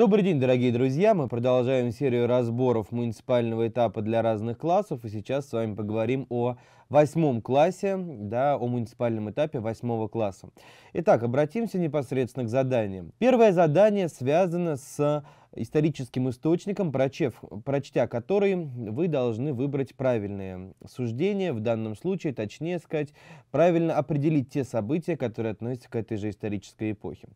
Добрый день, дорогие друзья! Мы продолжаем серию разборов муниципального этапа для разных классов, и сейчас с вами поговорим о восьмом классе, да, о муниципальном этапе восьмого класса. Итак, обратимся непосредственно к заданиям. Первое задание связано с историческим источником, прочев, прочтя который вы должны выбрать правильное суждение. в данном случае, точнее сказать, правильно определить те события, которые относятся к этой же исторической эпохе.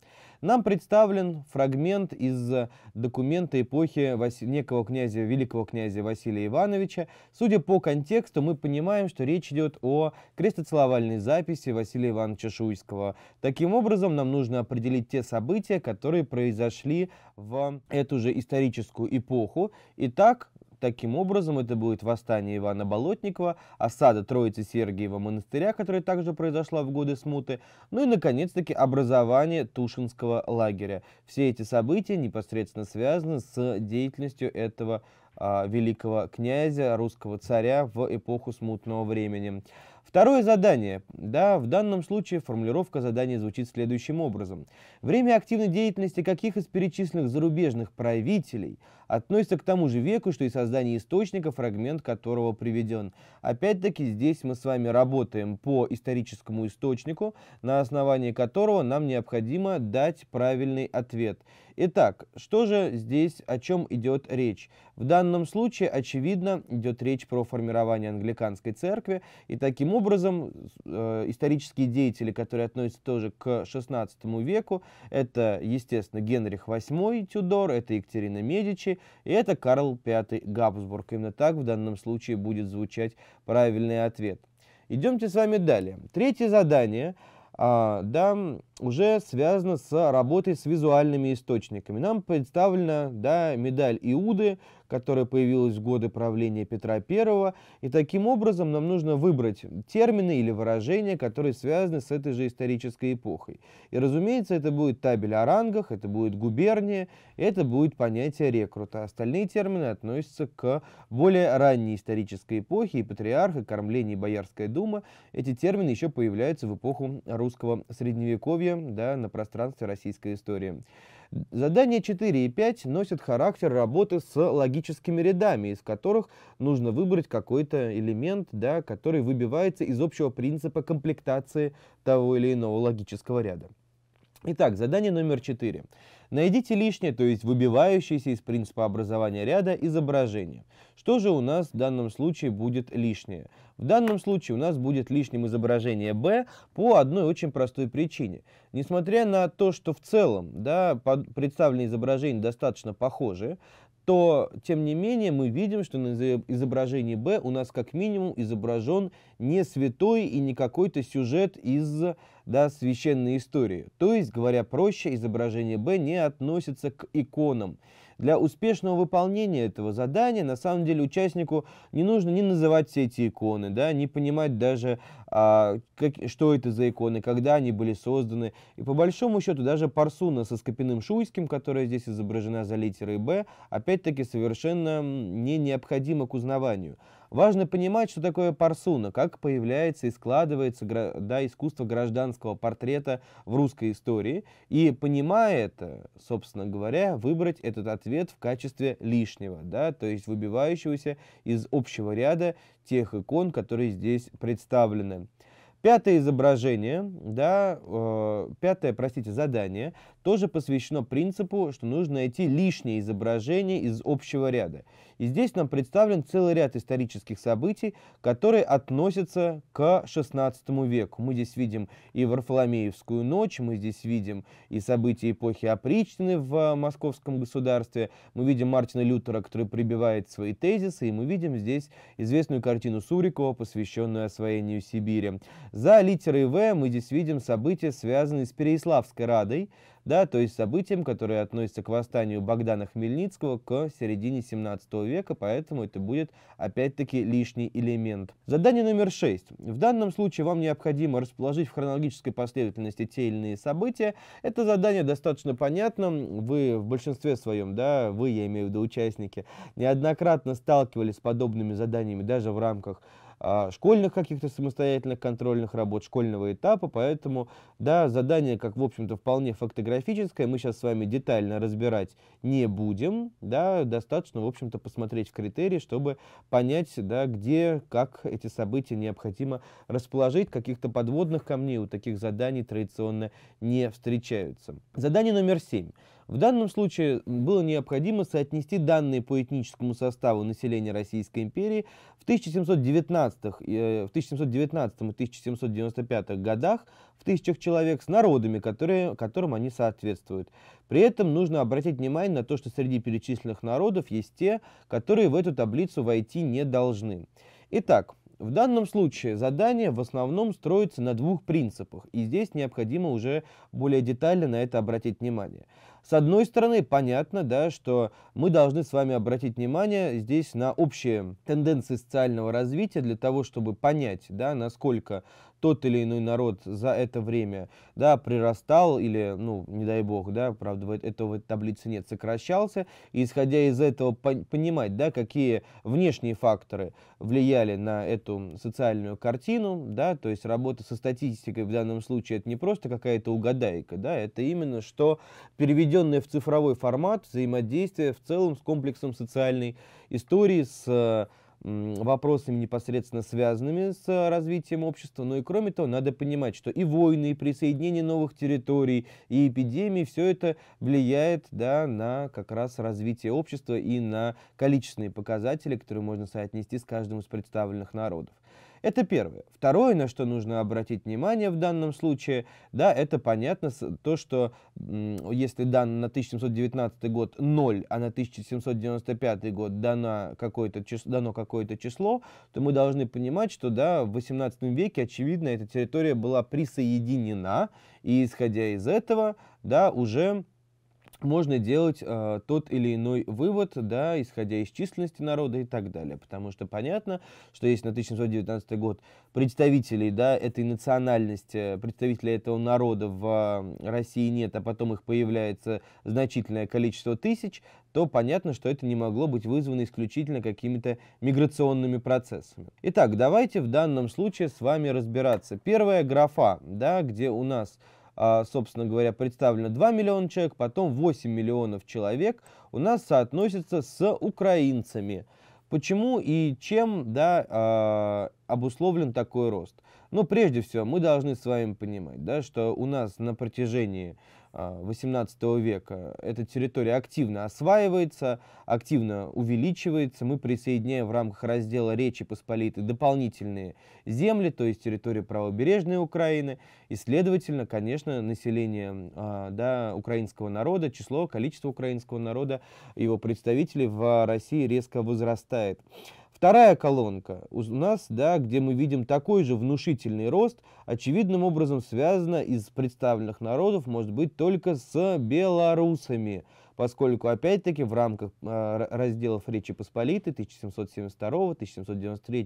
Нам представлен фрагмент из документа эпохи некого князя, великого князя Василия Ивановича. Судя по контексту, мы понимаем, что речь речь идет о крестоцеловальной записи Василия Ивановича Шуйского. Таким образом, нам нужно определить те события, которые произошли в эту же историческую эпоху. Итак, Таким образом, это будет восстание Ивана Болотникова, осада Троицы Сергиева монастыря, которая также произошла в годы смуты, ну и, наконец-таки, образование Тушинского лагеря. Все эти события непосредственно связаны с деятельностью этого лагеря а, великого князя, русского царя в эпоху смутного времени. Второе задание. Да, в данном случае формулировка задания звучит следующим образом. Время активной деятельности каких из перечисленных зарубежных правителей относится к тому же веку, что и создание источника, фрагмент которого приведен. Опять-таки здесь мы с вами работаем по историческому источнику, на основании которого нам необходимо дать правильный ответ. Итак, что же здесь, о чем идет речь? В данном случае, очевидно, идет речь про формирование англиканской церкви, и таким образом, э, исторические деятели, которые относятся тоже к XVI веку, это, естественно, Генрих VIII Тюдор, это Екатерина Медичи, и это Карл V Габсбург. Именно так в данном случае будет звучать правильный ответ. Идемте с вами далее. Третье задание а, да, уже связано с работой с визуальными источниками. Нам представлена да, медаль Иуды, которая появилась в годы правления Петра I. И таким образом нам нужно выбрать термины или выражения, которые связаны с этой же исторической эпохой. И, разумеется, это будет табель о рангах, это будет губерния, это будет понятие рекрута. Остальные термины относятся к более ранней исторической эпохе, и патриарх, и кормление, и боярская дума. Эти термины еще появляются в эпоху русского средневековья да, на пространстве российской истории. Задания 4 и 5 носят характер работы с логическими рядами, из которых нужно выбрать какой-то элемент, да, который выбивается из общего принципа комплектации того или иного логического ряда. Итак, задание номер 4. Найдите лишнее, то есть выбивающееся из принципа образования ряда изображение. Что же у нас в данном случае будет лишнее? В данном случае у нас будет лишним изображение B по одной очень простой причине. Несмотря на то, что в целом да, представленные изображения достаточно похожи, то, тем не менее, мы видим, что на изображении Б у нас как минимум изображен не святой и не какой-то сюжет из да, священной истории. То есть, говоря проще, изображение Б не относится к иконам. Для успешного выполнения этого задания, на самом деле, участнику не нужно ни называть все эти иконы, да, не понимать даже, а, как, что это за иконы, когда они были созданы. И по большому счету даже Парсуна со Скопиным Шуйским, которая здесь изображена за литерой «Б», опять-таки совершенно не необходима к узнаванию. Важно понимать, что такое парсуна, как появляется и складывается да, искусство гражданского портрета в русской истории, и понимая это, собственно говоря, выбрать этот ответ в качестве лишнего, да, то есть выбивающегося из общего ряда тех икон, которые здесь представлены. Пятое изображение, да, э, пятое, простите, задание тоже посвящено принципу, что нужно найти лишнее изображение из общего ряда. И здесь нам представлен целый ряд исторических событий, которые относятся к XVI веку. Мы здесь видим и Варфоломеевскую ночь, мы здесь видим и события эпохи опричнины в а, московском государстве, мы видим Мартина Лютера, который прибивает свои тезисы, и мы видим здесь известную картину Сурикова, посвященную освоению Сибири. За литерой В мы здесь видим события, связанные с Переяславской Радой, да, то есть событием, которое относится к восстанию Богдана Хмельницкого к середине 17 века, поэтому это будет опять-таки лишний элемент. Задание номер 6. В данном случае вам необходимо расположить в хронологической последовательности те или иные события. Это задание достаточно понятно, вы в большинстве своем, да, вы, я имею в виду участники, неоднократно сталкивались с подобными заданиями даже в рамках а, школьных каких-то самостоятельных контрольных работ, школьного этапа, поэтому, да, задание, как, в общем-то, вполне фактографическое, мы сейчас с вами детально разбирать не будем, да, достаточно, в общем-то, посмотреть в критерии, чтобы понять, да, где, как эти события необходимо расположить, каких-то подводных камней у таких заданий традиционно не встречаются. Задание номер семь. В данном случае было необходимо соотнести данные по этническому составу населения Российской империи в 1719, э, в 1719 и 1795 годах в тысячах человек с народами, которые, которым они соответствуют. При этом нужно обратить внимание на то, что среди перечисленных народов есть те, которые в эту таблицу войти не должны. Итак, в данном случае задание в основном строится на двух принципах, и здесь необходимо уже более детально на это обратить внимание. С одной стороны, понятно, да, что мы должны с вами обратить внимание здесь на общие тенденции социального развития для того, чтобы понять, да, насколько тот или иной народ за это время да, прирастал или, ну, не дай бог, да, правда, этого в таблице нет, сокращался, и исходя из этого понимать, да, какие внешние факторы влияли на эту социальную картину, да, то есть работа со статистикой в данном случае это не просто какая-то угадайка, да, это именно что переведено переведенное в цифровой формат взаимодействие в целом с комплексом социальной истории, с вопросами, непосредственно связанными с а, развитием общества. Но ну и кроме того, надо понимать, что и войны, и присоединение новых территорий, и эпидемии, все это влияет да, на как раз развитие общества и на количественные показатели, которые можно соотнести с каждым из представленных народов. Это первое. Второе, на что нужно обратить внимание в данном случае, да, это понятно то, что если дан на 1719 год 0, а на 1795 год дано какое-то число, дано какое-то число, то мы должны понимать, что да, в 18 веке, очевидно, эта территория была присоединена, и исходя из этого, да, уже можно делать э, тот или иной вывод, да, исходя из численности народа и так далее. Потому что понятно, что есть на 1719 год представителей да, этой национальности, представителей этого народа в России нет, а потом их появляется значительное количество тысяч, то понятно, что это не могло быть вызвано исключительно какими-то миграционными процессами. Итак, давайте в данном случае с вами разбираться. Первая графа, да, где у нас а, собственно говоря, представлено 2 миллиона человек, потом 8 миллионов человек у нас соотносится с украинцами. Почему и чем да, а, обусловлен такой рост? Ну, прежде всего, мы должны с вами понимать, да, что у нас на протяжении 18 а, века. Эта территория активно осваивается, активно увеличивается. Мы присоединяем в рамках раздела Речи Посполитой дополнительные земли, то есть территорию правобережной Украины. И, следовательно, конечно, население а, да, украинского народа, число, количество украинского народа, его представителей в России резко возрастает. Вторая колонка у нас, да, где мы видим такой же внушительный рост, очевидным образом связана из представленных народов, может быть, только с белорусами – поскольку, опять-таки, в рамках а, разделов Речи Посполитой 1772, 1793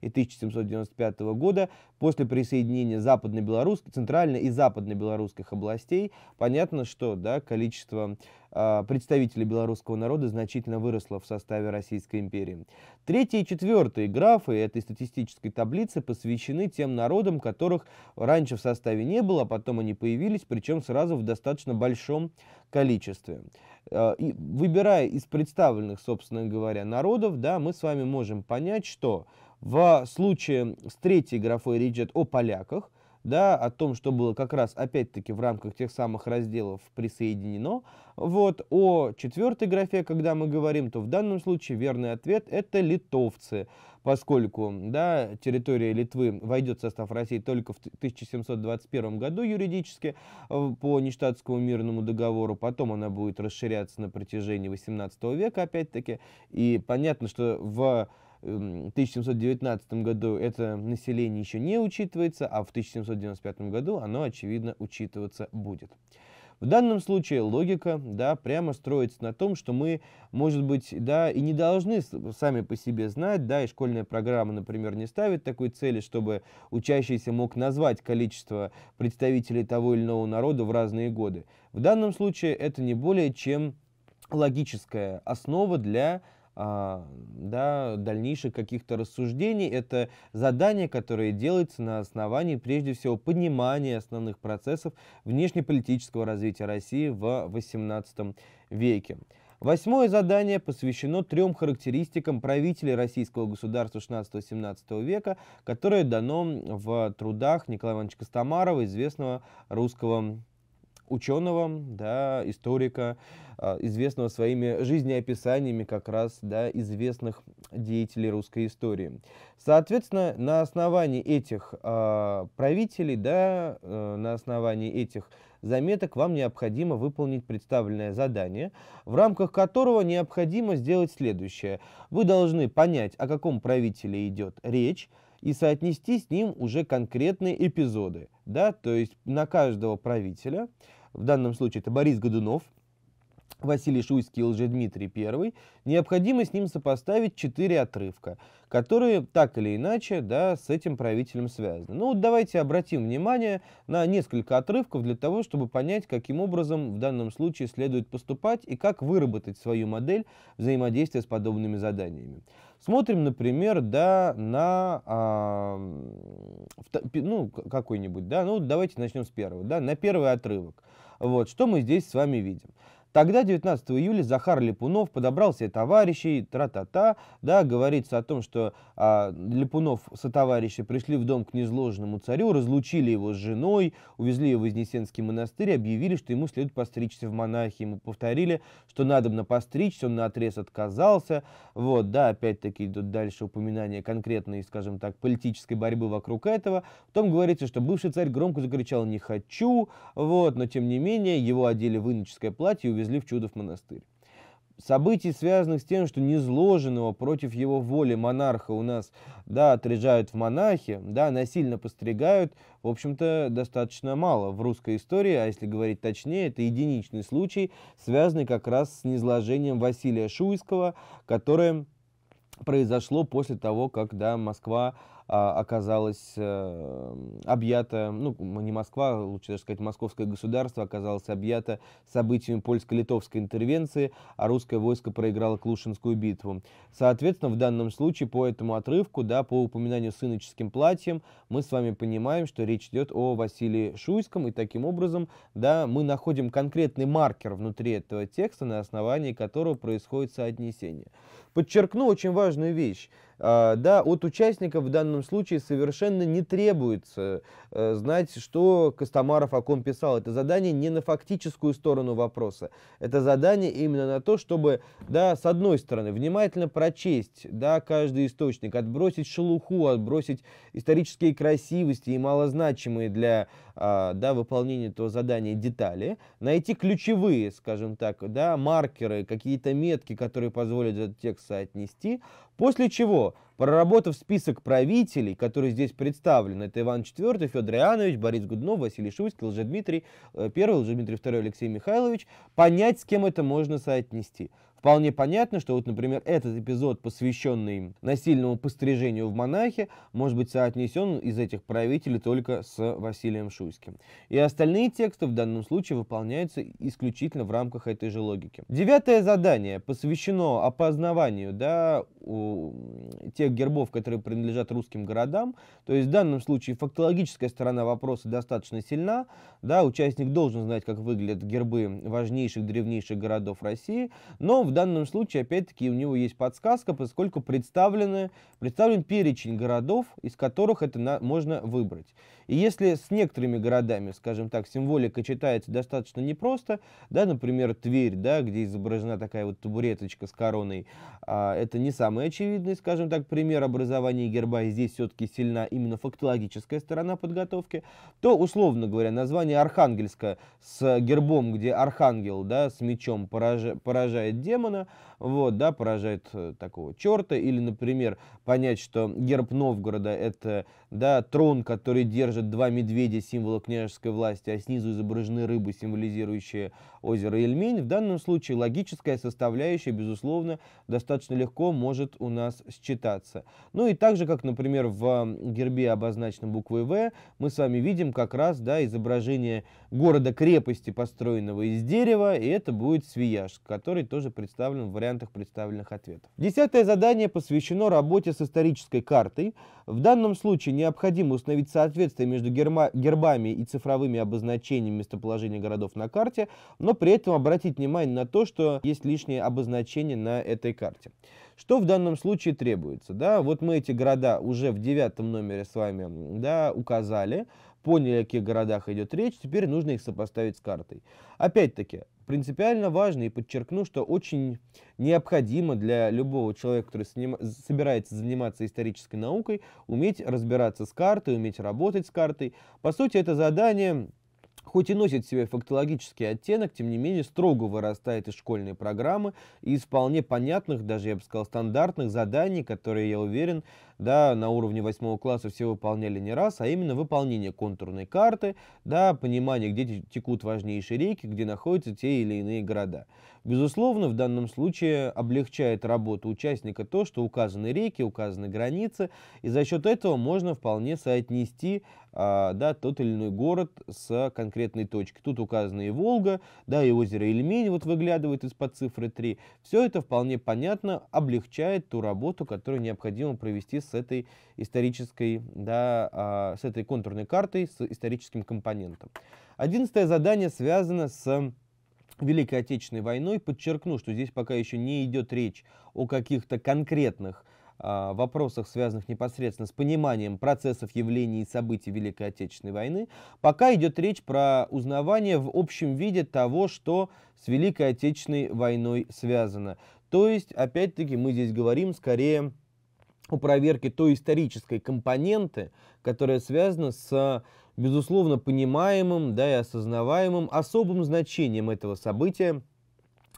и 1795 года после присоединения западно-белорусской, центральной и западно-белорусских областей, понятно, что да, количество а, представителей белорусского народа значительно выросло в составе Российской империи. Третьи и четвертые графы этой статистической таблицы посвящены тем народам, которых раньше в составе не было, а потом они появились, причем сразу в достаточно большом количестве. Э, и выбирая из представленных, собственно говоря, народов, да, мы с вами можем понять, что в случае с третьей графой Риджет о поляках – да, о том, что было как раз опять-таки в рамках тех самых разделов присоединено. Вот, о четвертой графе, когда мы говорим, то в данном случае верный ответ – это литовцы, поскольку, да, территория Литвы войдет в состав России только в 1721 году юридически э, по Ништадтскому мирному договору, потом она будет расширяться на протяжении 18 века, опять-таки, и понятно, что в 1719 году это население еще не учитывается, а в 1795 году оно, очевидно, учитываться будет. В данном случае логика, да, прямо строится на том, что мы, может быть, да, и не должны сами по себе знать, да, и школьная программа, например, не ставит такой цели, чтобы учащийся мог назвать количество представителей того или иного народа в разные годы. В данном случае это не более чем логическая основа для а, да, дальнейших каких-то рассуждений. Это задание, которое делается на основании, прежде всего, понимания основных процессов внешнеполитического развития России в XVIII веке. Восьмое задание посвящено трем характеристикам правителей российского государства XVI-XVII века, которое дано в трудах Николая Ивановича Костомарова, известного русского ученого, да, историка, а, известного своими жизнеописаниями как раз да, известных деятелей русской истории. Соответственно, на основании этих э, правителей, да, э, на основании этих заметок вам необходимо выполнить представленное задание, в рамках которого необходимо сделать следующее. Вы должны понять, о каком правителе идет речь, и соотнести с ним уже конкретные эпизоды. Да? То есть на каждого правителя, в данном случае это Борис Годунов, Василий Шуйский и Лжедмитрий I, необходимо с ним сопоставить четыре отрывка, которые так или иначе да, с этим правителем связаны. Ну вот давайте обратим внимание на несколько отрывков для того, чтобы понять, каким образом в данном случае следует поступать и как выработать свою модель взаимодействия с подобными заданиями. Смотрим, например, да, на а, ну, какой-нибудь, да, ну давайте начнем с первого, да, на первый отрывок. Вот, что мы здесь с вами видим? Тогда, 19 июля, Захар Липунов подобрал себе товарищей, тра-та-та, да, говорится о том, что а, Липунов со товарищей пришли в дом к незложенному царю, разлучили его с женой, увезли его в Вознесенский монастырь, объявили, что ему следует постричься в монахи, ему повторили, что надо бы постричься, он на отрез отказался, вот, да, опять-таки идут дальше упоминания конкретной, скажем так, политической борьбы вокруг этого, потом говорится, что бывший царь громко закричал «не хочу», вот, но тем не менее его одели в иноческое платье и увезли увезли в Чудов монастырь. Событий, связанных с тем, что незложенного против его воли монарха у нас, да, отрежают в монахи, да, насильно постригают, в общем-то, достаточно мало в русской истории, а если говорить точнее, это единичный случай, связанный как раз с низложением Василия Шуйского, которое произошло после того, когда Москва а, оказалась эм, объята, ну, не Москва, лучше даже сказать, московское государство оказалось объято событиями польско-литовской интервенции, а русское войско проиграло Клушинскую битву. Соответственно, в данном случае по этому отрывку, да, по упоминанию сыноческим платьем, мы с вами понимаем, что речь идет о Василии Шуйском, и таким образом, да, мы находим конкретный маркер внутри этого текста, на основании которого происходит соотнесение. Подчеркну очень важную вещь. А, да, от участников в данном случае совершенно не требуется э, знать, что Костомаров о ком писал. Это задание не на фактическую сторону вопроса. Это задание именно на то, чтобы, да, с одной стороны, внимательно прочесть, да, каждый источник, отбросить шелуху, отбросить исторические красивости и малозначимые для, а, да, выполнения этого задания детали, найти ключевые, скажем так, да, маркеры, какие-то метки, которые позволят этот текст соотнести, после чего pô, tipo, Проработав список правителей, которые здесь представлены, это Иван IV, Федор Иоаннович, Борис Гуднов, Василий Шуйский, Лжедмитрий I, э, Лжедмитрий II, Алексей Михайлович, понять, с кем это можно соотнести. Вполне понятно, что вот, например, этот эпизод, посвященный насильному пострижению в монахе, может быть соотнесен из этих правителей только с Василием Шуйским. И остальные тексты в данном случае выполняются исключительно в рамках этой же логики. Девятое задание посвящено опознаванию да, у тех тех гербов, которые принадлежат русским городам. То есть в данном случае фактологическая сторона вопроса достаточно сильна. Да, участник должен знать, как выглядят гербы важнейших, древнейших городов России. Но в данном случае, опять-таки, у него есть подсказка, поскольку представлены, представлен перечень городов, из которых это на, можно выбрать. И если с некоторыми городами, скажем так, символика читается достаточно непросто, да, например, Тверь, да, где изображена такая вот табуреточка с короной, а, это не самый очевидный, скажем так, пример образования герба, и здесь все-таки сильна именно фактологическая сторона подготовки, то, условно говоря, название Архангельска с гербом, где архангел, да, с мечом поражает демона – вот, да, поражает э, такого черта, или, например, понять, что герб Новгорода – это, да, трон, который держит два медведя, символа княжеской власти, а снизу изображены рыбы, символизирующие озера Ильмень, в данном случае логическая составляющая, безусловно, достаточно легко может у нас считаться. Ну и также как, например, в гербе обозначена буквой «В», мы с вами видим как раз да, изображение города-крепости, построенного из дерева, и это будет Свияж, который тоже представлен в вариантах представленных ответов. Десятое задание посвящено работе с исторической картой. В данном случае необходимо установить соответствие между герма гербами и цифровыми обозначениями местоположения городов на карте, но но при этом обратить внимание на то, что есть лишнее обозначение на этой карте. Что в данном случае требуется? Да, вот мы эти города уже в девятом номере с вами да, указали, поняли, о каких городах идет речь, теперь нужно их сопоставить с картой. Опять-таки, принципиально важно и подчеркну, что очень необходимо для любого человека, который сним... собирается заниматься исторической наукой, уметь разбираться с картой, уметь работать с картой. По сути, это задание Хоть и носит в себе фактологический оттенок, тем не менее строго вырастает из школьной программы и из вполне понятных, даже я бы сказал, стандартных заданий, которые, я уверен, да, на уровне восьмого класса все выполняли не раз, а именно выполнение контурной карты, да, понимание, где текут важнейшие реки, где находятся те или иные города. Безусловно, в данном случае облегчает работу участника то, что указаны реки, указаны границы, и за счет этого можно вполне соотнести а, да, тот или иной город с конкретной точкой. Тут указана и Волга, да, и озеро Ильмень вот выглядывает из-под цифры 3. Все это вполне понятно, облегчает ту работу, которую необходимо провести с с этой исторической, да, а, с этой контурной картой, с историческим компонентом. Одиннадцатое задание связано с Великой Отечественной войной. Подчеркну, что здесь пока еще не идет речь о каких-то конкретных а, вопросах, связанных непосредственно с пониманием процессов, явлений и событий Великой Отечественной войны, пока идет речь про узнавание в общем виде того, что с Великой Отечественной войной связано. То есть, опять-таки, мы здесь говорим скорее у проверке той исторической компоненты, которая связана с, безусловно, понимаемым да, и осознаваемым особым значением этого события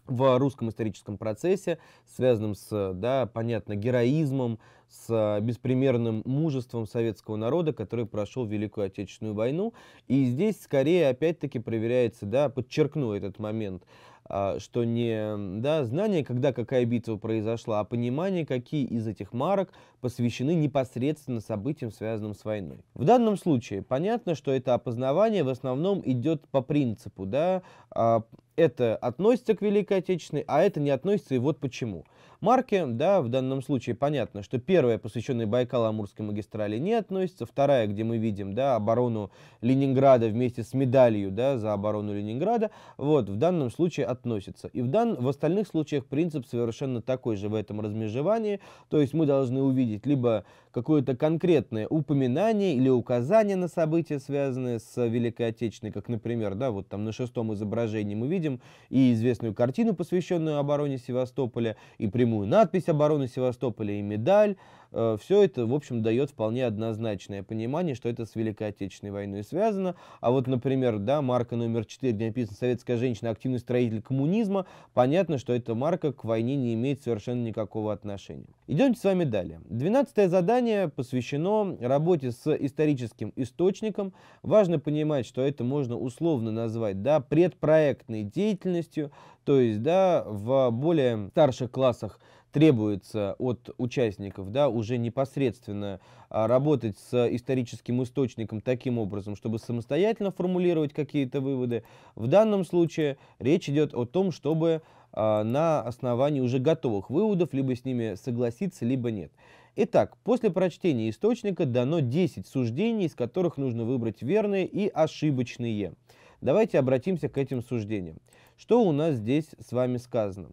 в русском историческом процессе, связанном с, да, понятно, героизмом, с беспримерным мужеством советского народа, который прошел Великую Отечественную войну. И здесь скорее опять-таки проверяется, да, подчеркну этот момент, а, что не да, знание, когда какая битва произошла, а понимание, какие из этих марок посвящены непосредственно событиям, связанным с войной. В данном случае понятно, что это опознавание в основном идет по принципу да, а, это относится к Великой Отечественной, а это не относится, и вот почему. Марки, да, в данном случае понятно, что первая, посвященная байкал амурской магистрали, не относится, вторая, где мы видим, да, оборону Ленинграда вместе с медалью, да, за оборону Ленинграда, вот, в данном случае относится. И в, дан... в остальных случаях принцип совершенно такой же в этом размежевании, то есть мы должны увидеть либо какое-то конкретное упоминание или указание на события, связанные с Великой Отечественной, как, например, да, вот там на шестом изображении мы видим, видим и известную картину, посвященную обороне Севастополя, и прямую надпись обороны Севастополя, и медаль Э, все это, в общем, дает вполне однозначное понимание, что это с Великой Отечественной войной связано. А вот, например, да, марка номер 4, где написано «Советская женщина, активный строитель коммунизма», понятно, что эта марка к войне не имеет совершенно никакого отношения. Идемте с вами далее. Двенадцатое задание посвящено работе с историческим источником. Важно понимать, что это можно условно назвать да, предпроектной деятельностью, то есть да, в более старших классах требуется от участников, да, уже непосредственно а, работать с историческим источником таким образом, чтобы самостоятельно формулировать какие-то выводы. В данном случае речь идет о том, чтобы а, на основании уже готовых выводов либо с ними согласиться, либо нет. Итак, после прочтения источника дано 10 суждений, из которых нужно выбрать верные и ошибочные. Давайте обратимся к этим суждениям. Что у нас здесь с вами сказано?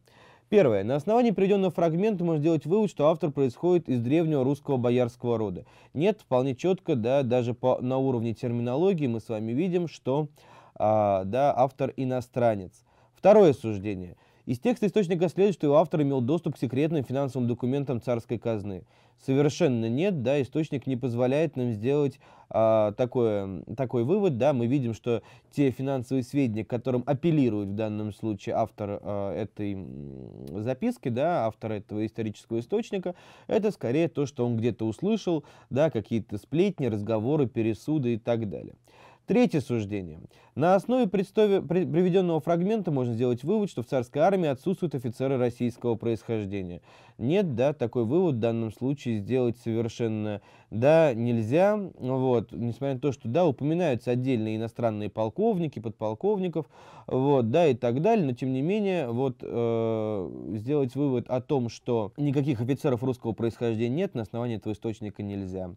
Первое. На основании приведенного фрагмента можно сделать вывод, что автор происходит из древнего русского боярского рода. Нет, вполне четко, да, даже по, на уровне терминологии мы с вами видим, что а, да, автор иностранец. Второе суждение – из текста источника следует, что его автор имел доступ к секретным финансовым документам царской казны. Совершенно нет, да, источник не позволяет нам сделать а, такое, такой вывод, да, мы видим, что те финансовые сведения, к которым апеллирует в данном случае автор а, этой записки, да, автор этого исторического источника, это скорее то, что он где-то услышал, да, какие-то сплетни, разговоры, пересуды и так далее. Третье суждение. На основе приведенного фрагмента можно сделать вывод, что в царской армии отсутствуют офицеры российского происхождения. Нет, да, такой вывод в данном случае сделать совершенно, да, нельзя. Вот, несмотря на то, что, да, упоминаются отдельные иностранные полковники, подполковников, вот, да, и так далее, но тем не менее, вот, э, сделать вывод о том, что никаких офицеров русского происхождения нет, на основании этого источника нельзя.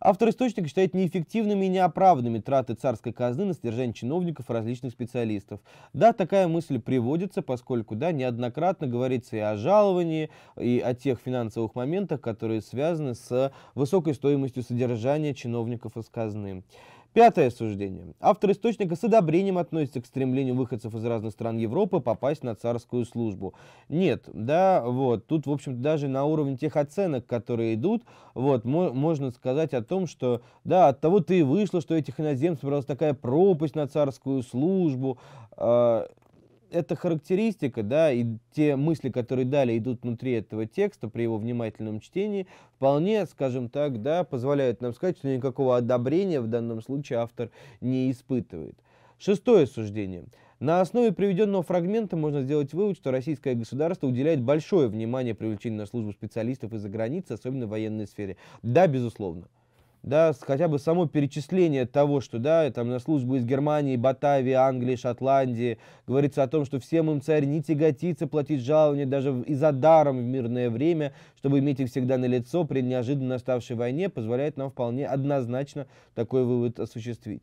Автор источника считает неэффективными и неоправданными траты царской казны на содержание чиновников и различных специалистов. Да, такая мысль приводится, поскольку да, неоднократно говорится и о жаловании, и о тех финансовых моментах, которые связаны с высокой стоимостью содержания чиновников из казны. Пятое суждение. Автор источника с одобрением относится к стремлению выходцев из разных стран Европы попасть на царскую службу. Нет, да, вот, тут, в общем то даже на уровне тех оценок, которые идут, вот, можно сказать о том, что, да, от того ты и вышло, что этих иноземцев собралась такая пропасть на царскую службу, э эта характеристика, да, и те мысли, которые далее идут внутри этого текста при его внимательном чтении, вполне, скажем так, да, позволяют нам сказать, что никакого одобрения в данном случае автор не испытывает. Шестое суждение. На основе приведенного фрагмента можно сделать вывод, что российское государство уделяет большое внимание привлечению на службу специалистов из-за границы, особенно в военной сфере. Да, безусловно да, хотя бы само перечисление того, что, да, там на службу из Германии, Батавии, Англии, Шотландии, говорится о том, что всем им царь не тяготится платить жалование даже и за даром в мирное время, чтобы иметь их всегда на лицо при неожиданно наставшей войне, позволяет нам вполне однозначно такой вывод осуществить.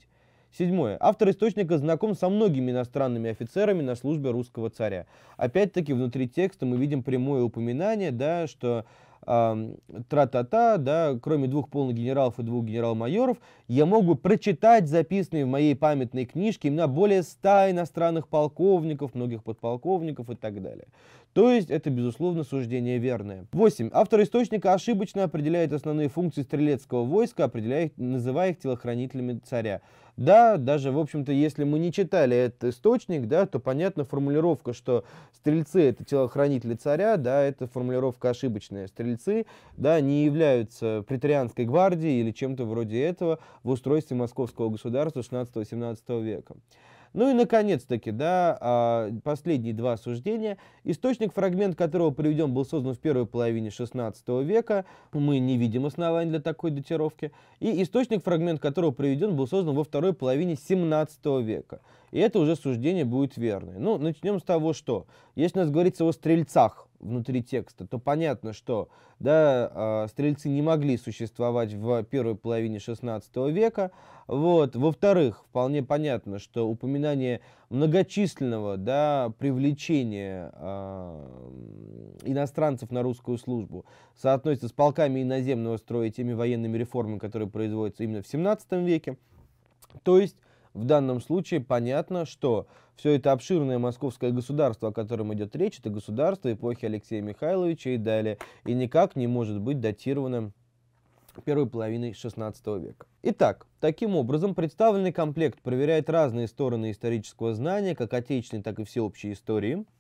Седьмое. Автор источника знаком со многими иностранными офицерами на службе русского царя. Опять-таки, внутри текста мы видим прямое упоминание, да, что тра-та-та, да, кроме двух полных генералов и двух генерал-майоров, я мог бы прочитать записанные в моей памятной книжке имена более ста иностранных полковников, многих подполковников и так далее. То есть это, безусловно, суждение верное. 8. Автор источника ошибочно определяет основные функции стрелецкого войска, определяя их, называя их телохранителями царя. Да, даже, в общем-то, если мы не читали этот источник, да, то понятна формулировка, что стрельцы — это телохранители царя, да, это формулировка ошибочная. Стрельцы, да, не являются преторианской гвардией или чем-то вроде этого в устройстве московского государства 16-17 века. Ну и, наконец-таки, да, а, последние два суждения, источник, фрагмент которого приведен, был создан в первой половине XVI века, мы не видим оснований для такой датировки, и источник, фрагмент которого приведен, был создан во второй половине XVII века. И это уже суждение будет верное. Ну, начнем с того, что если у нас говорится о стрельцах, внутри текста, то понятно, что да, а, стрельцы не могли существовать в первой половине XVI века. Вот. Во-вторых, вполне понятно, что упоминание многочисленного да, привлечения а, иностранцев на русскую службу соотносится с полками иноземного строя и теми военными реформами, которые производятся именно в XVII веке. То есть в данном случае понятно, что все это обширное московское государство, о котором идет речь, это государство эпохи Алексея Михайловича и далее, и никак не может быть датировано первой половиной XVI века. Итак, таким образом представленный комплект проверяет разные стороны исторического знания, как отечественной, так и всеобщей истории –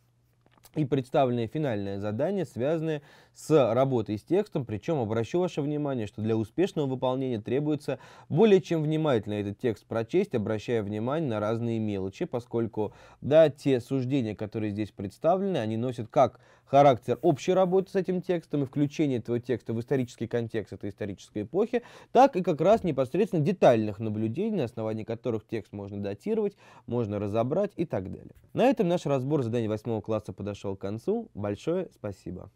и представленное финальное задание, связанное с работой с текстом. Причем обращу ваше внимание, что для успешного выполнения требуется более чем внимательно этот текст прочесть, обращая внимание на разные мелочи, поскольку да, те суждения, которые здесь представлены, они носят как характер общей работы с этим текстом и включение этого текста в исторический контекст этой исторической эпохи, так и как раз непосредственно детальных наблюдений, на основании которых текст можно датировать, можно разобрать и так далее. На этом наш разбор заданий 8 класса подошел к концу. Большое спасибо!